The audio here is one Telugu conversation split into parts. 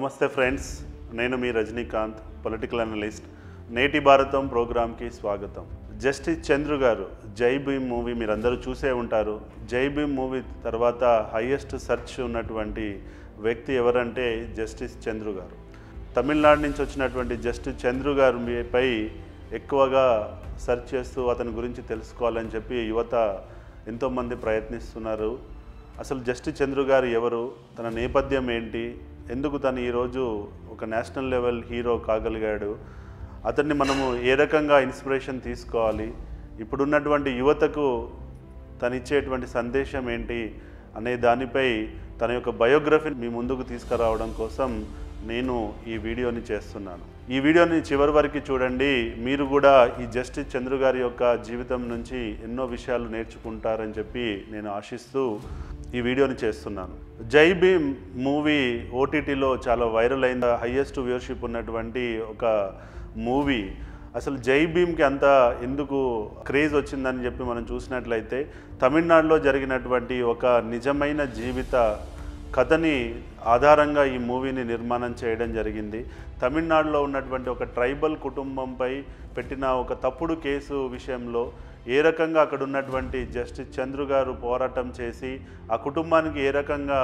నమస్తే ఫ్రెండ్స్ నేను మీ రజనీకాంత్ పొలిటికల్ అనలిస్ట్ నేటి భారతం ప్రోగ్రామ్కి స్వాగతం జస్టిస్ చంద్రు గారు జై భీమ్ మూవీ మీరందరూ చూసే ఉంటారు జై భీమ్ మూవీ తర్వాత హయ్యెస్ట్ సెర్చ్ ఉన్నటువంటి వ్యక్తి ఎవరంటే జస్టిస్ చంద్రు గారు తమిళనాడు నుంచి వచ్చినటువంటి జస్టిస్ చంద్రు గారు మీపై ఎక్కువగా సెర్చ్ చేస్తూ అతని గురించి తెలుసుకోవాలని చెప్పి యువత ఎంతోమంది ప్రయత్నిస్తున్నారు అసలు జస్టిస్ చంద్రు గారు ఎవరు తన నేపథ్యం ఏంటి ఎందుకు తను ఈరోజు ఒక నేషనల్ లెవెల్ హీరో కాగలిగాడు అతన్ని మనము ఏ రకంగా ఇన్స్పిరేషన్ తీసుకోవాలి ఇప్పుడున్నటువంటి యువతకు తనిచ్చేటువంటి సందేశం ఏంటి అనే దానిపై తన యొక్క బయోగ్రఫీని మీ ముందుకు తీసుకురావడం కోసం నేను ఈ వీడియోని చేస్తున్నాను ఈ వీడియోని చివరి వరకు చూడండి మీరు కూడా ఈ జస్టిస్ చంద్రు గారి యొక్క జీవితం నుంచి ఎన్నో విషయాలు నేర్చుకుంటారని చెప్పి నేను ఆశిస్తూ ఈ వీడియోని చేస్తున్నాను జై భీమ్ మూవీ ఓటీటీలో చాలా వైరల్ అయిన హయ్యెస్ట్ వ్యూర్షిప్ ఉన్నటువంటి ఒక మూవీ అసలు జై భీమ్కి అంత ఎందుకు క్రేజ్ వచ్చిందని చెప్పి మనం చూసినట్లయితే తమిళనాడులో జరిగినటువంటి ఒక నిజమైన జీవిత కథని ఆధారంగా ఈ మూవీని నిర్మాణం చేయడం జరిగింది తమిళనాడులో ఉన్నటువంటి ఒక ట్రైబల్ కుటుంబంపై పెట్టిన ఒక తప్పుడు కేసు విషయంలో ఏ రకంగా అక్కడ ఉన్నటువంటి జస్టిస్ చంద్రు గారు పోరాటం చేసి ఆ కుటుంబానికి ఏ రకంగా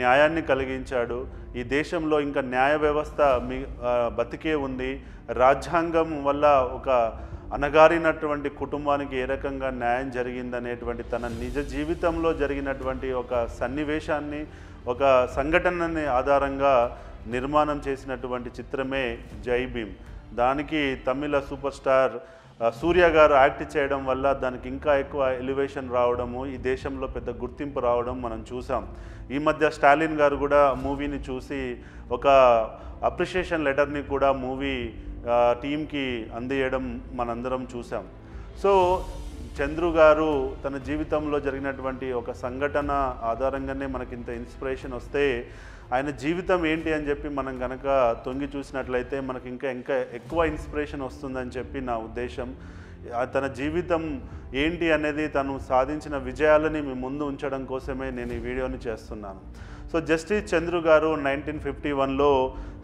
న్యాయాన్ని కలిగించాడు ఈ దేశంలో ఇంకా న్యాయ వ్యవస్థ మీ బతికే ఉంది రాజ్యాంగం వల్ల ఒక అనగారినటువంటి కుటుంబానికి ఏ రకంగా న్యాయం జరిగిందనేటువంటి తన నిజ జీవితంలో జరిగినటువంటి ఒక సన్నివేశాన్ని ఒక సంఘటనని ఆధారంగా నిర్మాణం చేసినటువంటి చిత్రమే జై భీమ్ దానికి తమిళ సూపర్ స్టార్ సూర్య గారు యాక్ట్ చేయడం వల్ల దానికి ఇంకా ఎక్కువ ఎలివేషన్ రావడము ఈ దేశంలో పెద్ద గుర్తింపు రావడం మనం చూసాం ఈ మధ్య స్టాలిన్ గారు కూడా మూవీని చూసి ఒక అప్రిషియేషన్ లెటర్ని కూడా మూవీ టీంకి అందియడం మనందరం చూసాం సో చంద్రు గారు తన జీవితంలో జరిగినటువంటి ఒక సంఘటన ఆధారంగానే మనకి ఇంత ఇన్స్పిరేషన్ వస్తే ఆయన జీవితం ఏంటి అని చెప్పి మనం కనుక తొంగి చూసినట్లయితే మనకి ఇంకా ఇంకా ఎక్కువ ఇన్స్పిరేషన్ వస్తుందని చెప్పి నా ఉద్దేశం తన జీవితం ఏంటి అనేది తను సాధించిన విజయాలని మీ ముందు ఉంచడం కోసమే నేను ఈ వీడియోని చేస్తున్నాను సో జస్టిస్ చంద్రు గారు నైన్టీన్ ఫిఫ్టీ వన్లో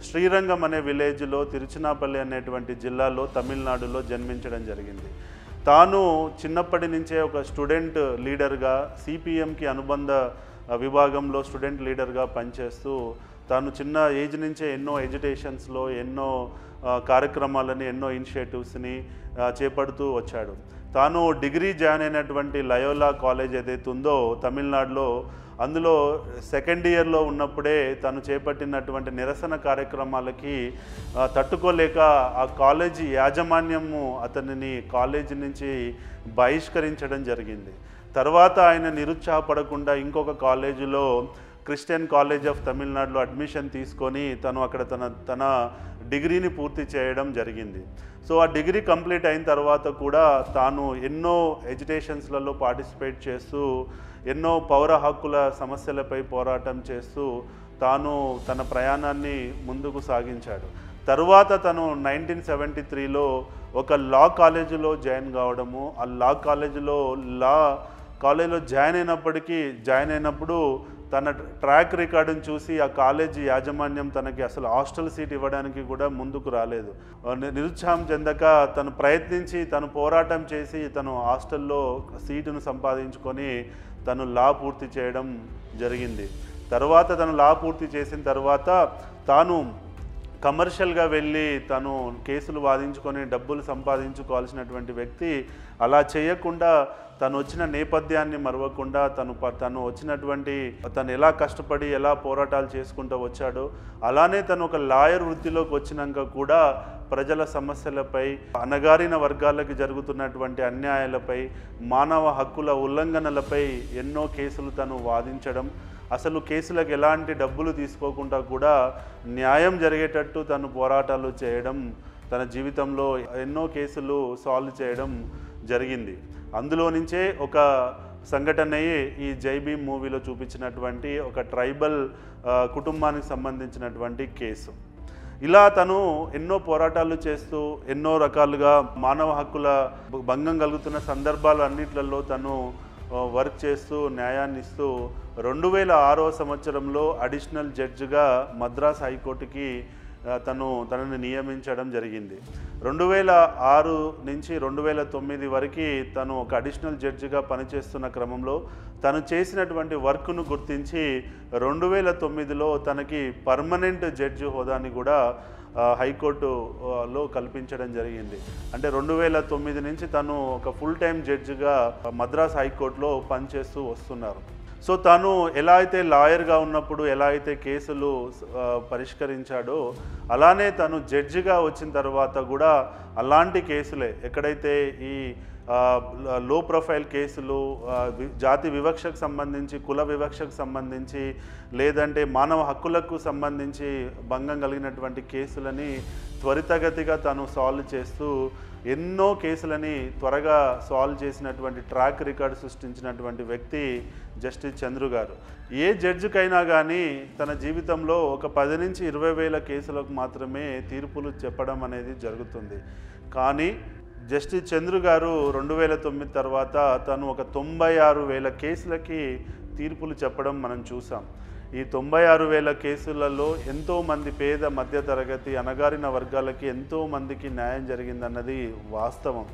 శ్రీరంగం అనే విలేజ్లో తిరుచినాపల్లి అనేటువంటి జిల్లాలో తమిళనాడులో జన్మించడం జరిగింది తాను చిన్నప్పటి నుంచే ఒక స్టూడెంట్ లీడర్గా సిపిఎంకి అనుబంధ విభాగంలో స్టూడెంట్ లీడర్గా పనిచేస్తూ తాను చిన్న ఏజ్ నుంచే ఎన్నో ఎడ్యుటేషన్స్లో ఎన్నో కార్యక్రమాలని ఎన్నో ఇనిషియేటివ్స్ని చేపడుతూ వచ్చాడు తాను డిగ్రీ జాయిన్ అయినటువంటి లయోలా కాలేజ్ ఏదైతే ఉందో తమిళనాడులో అందులో సెకండ్ ఇయర్లో ఉన్నప్పుడే తను చేపట్టినటువంటి నిరసన కార్యక్రమాలకి తట్టుకోలేక ఆ కాలేజ్ యాజమాన్యము అతనిని కాలేజ్ నుంచి బహిష్కరించడం జరిగింది తర్వాత ఆయన నిరుత్సాహపడకుండా ఇంకొక కాలేజీలో క్రిస్టియన్ కాలేజ్ ఆఫ్ తమిళనాడులో అడ్మిషన్ తీసుకొని తను అక్కడ తన తన డిగ్రీని పూర్తి చేయడం జరిగింది సో ఆ డిగ్రీ కంప్లీట్ అయిన తర్వాత కూడా తాను ఎన్నో ఎడ్యుటేషన్స్లలో పార్టిసిపేట్ చేస్తూ ఎన్నో పౌర హక్కుల సమస్యలపై పోరాటం చేస్తూ తాను తన ప్రయాణాన్ని ముందుకు సాగించాడు తరువాత తను నైన్టీన్ సెవెంటీ త్రీలో ఒక లా కాలేజీలో జాయిన్ కావడము ఆ లా కాలేజీలో లా కాలేజీలో జాయిన్ అయినప్పటికీ జాయిన్ అయినప్పుడు తన ట్రాక్ రికార్డును చూసి ఆ కాలేజీ యాజమాన్యం తనకి అసలు హాస్టల్ సీట్ ఇవ్వడానికి కూడా ముందుకు రాలేదు నిరుత్సాహం చెందక తను ప్రయత్నించి తను పోరాటం చేసి తను హాస్టల్లో సీటును సంపాదించుకొని తను లా పూర్తి చేయడం జరిగింది తర్వాత తను లా పూర్తి చేసిన తర్వాత తాను కమర్షియల్గా వెళ్ళి తను కేసులు వాదించుకొని డబ్బులు సంపాదించుకోవాల్సినటువంటి వ్యక్తి అలా చేయకుండా తను వచ్చిన నేపథ్యాన్ని మరవకుండా తను తను వచ్చినటువంటి తను ఎలా కష్టపడి ఎలా పోరాటాలు చేసుకుంటూ వచ్చాడో అలానే తను ఒక లాయర్ వృత్తిలోకి వచ్చినాక కూడా ప్రజల సమస్యలపై అణగారిన వర్గాలకు జరుగుతున్నటువంటి అన్యాయాలపై మానవ హక్కుల ఉల్లంఘనలపై ఎన్నో కేసులు తను వాదించడం అసలు కేసులకు ఎలాంటి డబ్బులు తీసుకోకుండా కూడా న్యాయం జరిగేటట్టు తను పోరాటాలు చేయడం తన జీవితంలో ఎన్నో కేసులు సాల్వ్ చేయడం జరిగింది అందులో నుంచే ఒక సంఘటనయే ఈ జైబీ మూవీలో చూపించినటువంటి ఒక ట్రైబల్ కుటుంబానికి సంబంధించినటువంటి కేసు ఇలా తను ఎన్నో పోరాటాలు చేస్తూ ఎన్నో రకాలుగా మానవ హక్కుల భంగం కలుగుతున్న సందర్భాలు అన్నిట్లలో తను వర్క్ చేస్తూ న్యాయాన్ని ఇస్తూ రెండు వేల ఆరో సంవత్సరంలో అడిషనల్ జడ్జిగా మద్రాస్ హైకోర్టుకి తను తనని నియమించడం జరిగింది రెండు వేల ఆరు నుంచి రెండు వేల తొమ్మిది వరకు తను ఒక అడిషనల్ జడ్జిగా పనిచేస్తున్న క్రమంలో తను చేసినటువంటి వర్క్ను గుర్తించి రెండు వేల తొమ్మిదిలో తనకి పర్మనెంట్ జడ్జి హోదాని కూడా హైకోర్టులో కల్పించడం జరిగింది అంటే రెండు వేల తొమ్మిది నుంచి తను ఒక ఫుల్ టైం జడ్జిగా మద్రాస్ హైకోర్టులో పనిచేస్తూ వస్తున్నారు సో తను ఎలా అయితే లాయర్గా ఉన్నప్పుడు ఎలా అయితే కేసులు పరిష్కరించాడో అలానే తను జడ్జిగా వచ్చిన తర్వాత కూడా అలాంటి కేసులే ఎక్కడైతే ఈ లో ప్రొఫైల్ కేసులు జాతి వివక్షకు సంబంధించి కుల వివక్షకు సంబంధించి లేదంటే మానవ హక్కులకు సంబంధించి భంగం కలిగినటువంటి కేసులని త్వరితగతిగా తను సాల్వ్ చేస్తూ ఎన్నో కేసులని త్వరగా సాల్వ్ చేసినటువంటి ట్రాక్ రికార్డు సృష్టించినటువంటి వ్యక్తి జస్టిస్ చంద్రు గారు ఏ జడ్జికైనా కానీ తన జీవితంలో ఒక పది నుంచి ఇరవై వేల కేసులకు మాత్రమే తీర్పులు చెప్పడం అనేది జరుగుతుంది కానీ జస్టిస్ చంద్రు గారు రెండు వేల తొమ్మిది తర్వాత తను ఒక తొంభై ఆరు వేల కేసులకి తీర్పులు చెప్పడం మనం చూసాం ఈ తొంభై ఆరు వేల కేసులలో ఎంతోమంది పేద మధ్యతరగతి అనగారిన వర్గాలకి ఎంతోమందికి న్యాయం జరిగిందన్నది వాస్తవం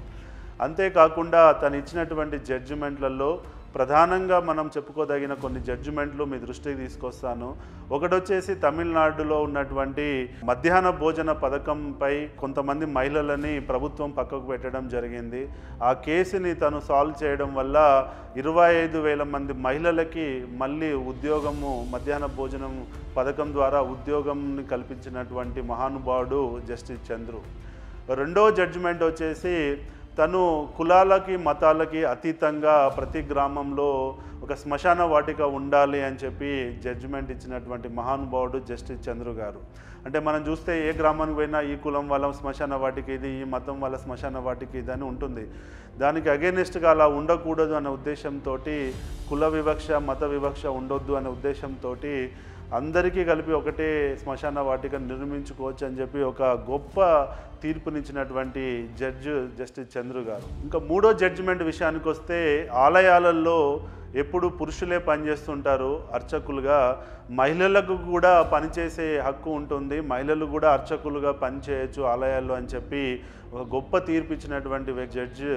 అంతేకాకుండా తను ఇచ్చినటువంటి జడ్జిమెంట్లలో ప్రధానంగా మనం చెప్పుకోదగిన కొన్ని జడ్జిమెంట్లు మీ దృష్టికి తీసుకొస్తాను వచ్చేసి తమిళనాడులో ఉన్నటువంటి మధ్యాహ్న భోజన పథకంపై కొంతమంది మహిళలని ప్రభుత్వం పక్కకు పెట్టడం జరిగింది ఆ కేసుని తను సాల్వ్ చేయడం వల్ల ఇరవై ఐదు వేల మంది మహిళలకి మళ్ళీ ఉద్యోగము మధ్యాహ్న భోజనం పథకం ద్వారా ఉద్యోగంని కల్పించినటువంటి మహానుభావుడు జస్టిస్ చంద్రు రెండో జడ్జిమెంట్ వచ్చేసి తను కులాలకి మతాలకి అతీతంగా ప్రతి గ్రామంలో ఒక శ్మశాన వాటిక ఉండాలి అని చెప్పి జడ్జిమెంట్ ఇచ్చినటువంటి మహానుభావుడు జస్టిస్ చంద్రు గారు అంటే మనం చూస్తే ఏ గ్రామానికి పోయినా ఈ కులం వాళ్ళ శ్మశాన వాటిక ఇది ఈ మతం వాళ్ళ శ్మశాన వాటిక ఇది అని ఉంటుంది దానికి అగేనిస్ట్గా అలా ఉండకూడదు అనే ఉద్దేశంతో కుల వివక్ష మత వివక్ష ఉండొద్దు అనే ఉద్దేశంతో అందరికీ కలిపి ఒకటే శ్మశాన వాటిక నిర్మించుకోవచ్చు అని చెప్పి ఒక గొప్ప తీర్పునిచ్చినటువంటి జడ్జి జస్టిస్ చంద్రు గారు ఇంకా మూడో జడ్జిమెంట్ విషయానికి వస్తే ఆలయాలలో ఎప్పుడు పురుషులే పనిచేస్తుంటారు అర్చకులుగా మహిళలకు కూడా పనిచేసే హక్కు ఉంటుంది మహిళలు కూడా అర్చకులుగా పనిచేయచ్చు ఆలయాల్లో అని చెప్పి ఒక గొప్ప తీర్పు ఇచ్చినటువంటి జడ్జి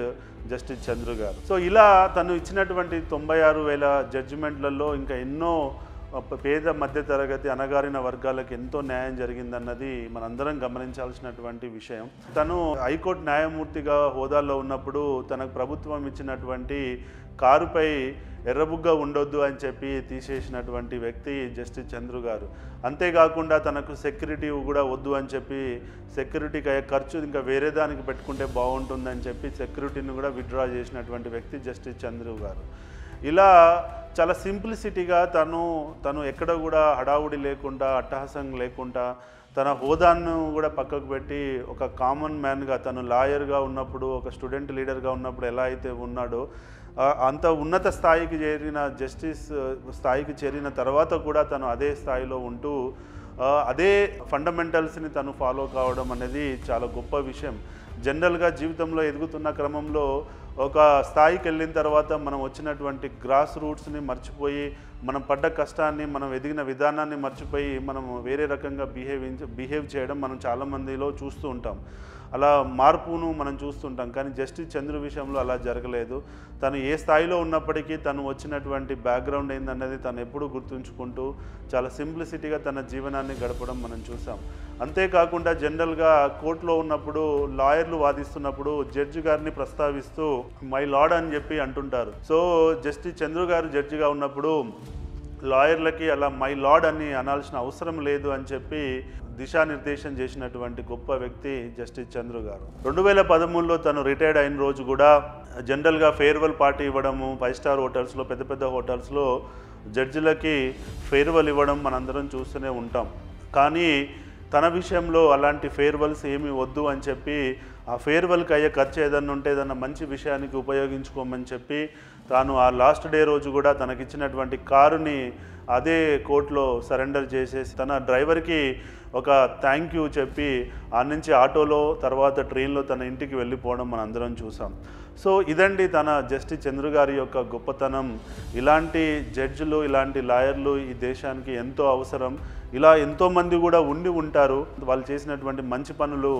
జస్టిస్ చంద్రు గారు సో ఇలా తను ఇచ్చినటువంటి తొంభై ఆరు వేల జడ్జిమెంట్లలో ఇంకా ఎన్నో పేద మధ్య తరగతి అణగారిన వర్గాలకు ఎంతో న్యాయం జరిగిందన్నది మనందరం గమనించాల్సినటువంటి విషయం తను హైకోర్టు న్యాయమూర్తిగా హోదాలో ఉన్నప్పుడు తనకు ప్రభుత్వం ఇచ్చినటువంటి కారుపై ఎర్రబుగ్గా ఉండొద్దు అని చెప్పి తీసేసినటువంటి వ్యక్తి జస్టిస్ చంద్రు గారు అంతేకాకుండా తనకు సెక్యూరిటీ కూడా వద్దు అని చెప్పి సెక్యూరిటీకి అయ్యే ఖర్చు ఇంకా వేరే దానికి పెట్టుకుంటే బాగుంటుందని చెప్పి సెక్యూరిటీని కూడా విత్డ్రా చేసినటువంటి వ్యక్తి జస్టిస్ చంద్రు గారు ఇలా చాలా సింప్లిసిటీగా తను తను ఎక్కడ కూడా హడావుడి లేకుండా అట్టహాసం లేకుండా తన హోదాను కూడా పక్కకు పెట్టి ఒక కామన్ మ్యాన్గా తను లాయర్గా ఉన్నప్పుడు ఒక స్టూడెంట్ లీడర్గా ఉన్నప్పుడు ఎలా అయితే ఉన్నాడో అంత ఉన్నత స్థాయికి చేరిన జస్టిస్ స్థాయికి చేరిన తర్వాత కూడా తను అదే స్థాయిలో ఉంటూ అదే ఫండమెంటల్స్ని తను ఫాలో కావడం అనేది చాలా గొప్ప విషయం జనరల్గా జీవితంలో ఎదుగుతున్న క్రమంలో ఒక స్థాయికి వెళ్ళిన తర్వాత మనం వచ్చినటువంటి గ్రాస్ రూట్స్ని మర్చిపోయి మనం పడ్డ కష్టాన్ని మనం ఎదిగిన విధానాన్ని మర్చిపోయి మనం వేరే రకంగా బిహేవ్ బిహేవ్ చేయడం మనం చాలామందిలో చూస్తూ ఉంటాం అలా మార్పును మనం చూస్తుంటాం కానీ జస్టిస్ చంద్రు విషయంలో అలా జరగలేదు తను ఏ స్థాయిలో ఉన్నప్పటికీ తను వచ్చినటువంటి బ్యాక్గ్రౌండ్ ఏందన్నది తను ఎప్పుడూ గుర్తుంచుకుంటూ చాలా సింప్లిసిటీగా తన జీవనాన్ని గడపడం మనం చూసాం అంతేకాకుండా జనరల్గా కోర్టులో ఉన్నప్పుడు లాయర్లు వాదిస్తున్నప్పుడు జడ్జి గారిని ప్రస్తావిస్తూ మై లార్డ్ అని చెప్పి అంటుంటారు సో జస్టిస్ చంద్రు గారు జడ్జిగా ఉన్నప్పుడు లాయర్లకి అలా మై లార్డ్ అని అనాల్సిన అవసరం లేదు అని చెప్పి దిశానిర్దేశం చేసినటువంటి గొప్ప వ్యక్తి జస్టిస్ చంద్రు గారు రెండు వేల పదమూడులో తను రిటైర్డ్ అయిన రోజు కూడా జనరల్గా ఫేర్వెల్ పార్టీ ఇవ్వడము ఫైవ్ స్టార్ హోటల్స్లో పెద్ద పెద్ద హోటల్స్లో జడ్జిలకి ఫేర్వెల్ ఇవ్వడం మనందరం చూస్తూనే ఉంటాం కానీ తన విషయంలో అలాంటి ఫేర్వెల్స్ ఏమి వద్దు అని చెప్పి ఆ ఫేర్వెల్కి అయ్యే ఖర్చు ఏదన్నా ఉంటే ఏదన్నా మంచి విషయానికి ఉపయోగించుకోమని చెప్పి తాను ఆ లాస్ట్ డే రోజు కూడా తనకిచ్చినటువంటి కారుని అదే కోర్టులో సరెండర్ చేసేసి తన డ్రైవర్కి ఒక థ్యాంక్ యూ చెప్పి ఆ నుంచి ఆటోలో తర్వాత ట్రైన్లో తన ఇంటికి వెళ్ళిపోవడం మనం అందరం చూసాం సో ఇదండి తన జస్టిస్ చంద్రు గారి యొక్క గొప్పతనం ఇలాంటి జడ్జిలు ఇలాంటి లాయర్లు ఈ దేశానికి ఎంతో అవసరం ఇలా ఎంతోమంది కూడా ఉండి ఉంటారు వాళ్ళు చేసినటువంటి మంచి పనులు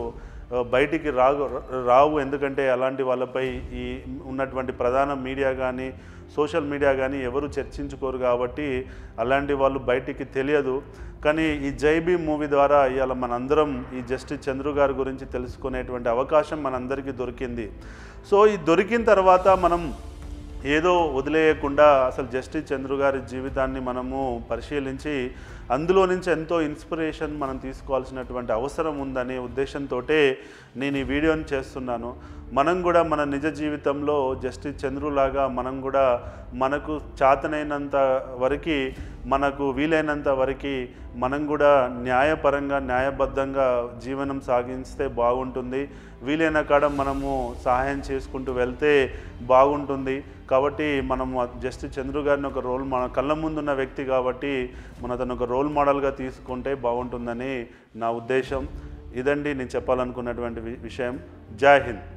బయటికి రాగు రావు ఎందుకంటే అలాంటి వాళ్ళపై ఈ ఉన్నటువంటి ప్రధాన మీడియా కానీ సోషల్ మీడియా కానీ ఎవరు చర్చించుకోరు కాబట్టి అలాంటి వాళ్ళు బయటికి తెలియదు కానీ ఈ జైబీ మూవీ ద్వారా ఇవాళ మనందరం ఈ జస్టిస్ చంద్రు గారి గురించి తెలుసుకునేటువంటి అవకాశం మనందరికీ దొరికింది సో ఈ దొరికిన తర్వాత మనం ఏదో వదిలేయకుండా అసలు జస్టిస్ చంద్రు గారి జీవితాన్ని మనము పరిశీలించి అందులో నుంచి ఎంతో ఇన్స్పిరేషన్ మనం తీసుకోవాల్సినటువంటి అవసరం ఉందనే ఉద్దేశంతో నేను ఈ వీడియోని చేస్తున్నాను మనం కూడా మన నిజ జీవితంలో జస్టిస్ చంద్రులాగా మనం కూడా మనకు చాతనైనంత వరకు మనకు వీలైనంత వరకు మనం కూడా న్యాయపరంగా న్యాయబద్ధంగా జీవనం సాగిస్తే బాగుంటుంది వీలైన కాడ మనము సహాయం చేసుకుంటూ వెళ్తే బాగుంటుంది కాబట్టి మనము జస్టిస్ చంద్రు గారిని ఒక రోల్ మన కళ్ళ ముందున్న వ్యక్తి కాబట్టి మన తను ఒక రోల్ మోడల్గా తీసుకుంటే బాగుంటుందని నా ఉద్దేశం ఇదండి నేను చెప్పాలనుకున్నటువంటి విషయం జై హింద్